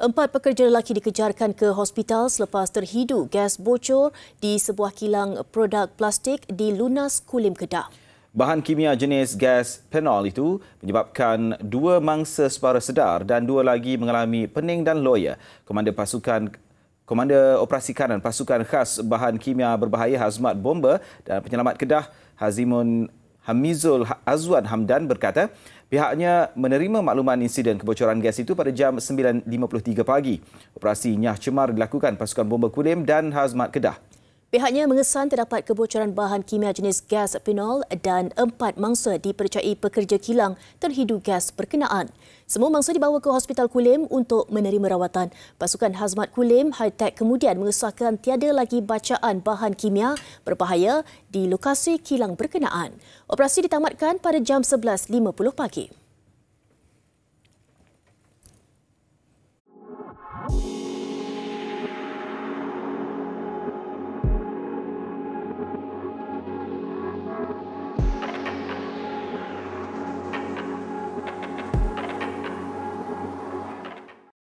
Empat pekerja lelaki dikejarkan ke hospital selepas terhidu gas bocor di sebuah kilang produk plastik di Lunas Kulim Kedah. Bahan kimia jenis gas penol itu menyebabkan dua mangsa separa sedar dan dua lagi mengalami pening dan loya. Komander pasukan Komander Operasi Kanan Pasukan Khas Bahan Kimia Berbahaya Hazmat Bomba dan Penyelamat Kedah Hazimun Hamizul ha- Azwan Hamdan berkata pihaknya menerima makluman insiden kebocoran gas itu pada jam 9.53 pagi. Operasi Nyah Cemar dilakukan pasukan bomba kulim dan hazmat Kedah. Pihaknya mengesan terdapat kebocoran bahan kimia jenis gas phenol dan empat mangsa dipercayai pekerja kilang terhidu gas berkenaan. Semua mangsa dibawa ke Hospital Kulim untuk menerima rawatan. Pasukan Hazmat Kulim Tech kemudian mengesahkan tiada lagi bacaan bahan kimia berbahaya di lokasi kilang berkenaan. Operasi ditamatkan pada jam 11.50 pagi.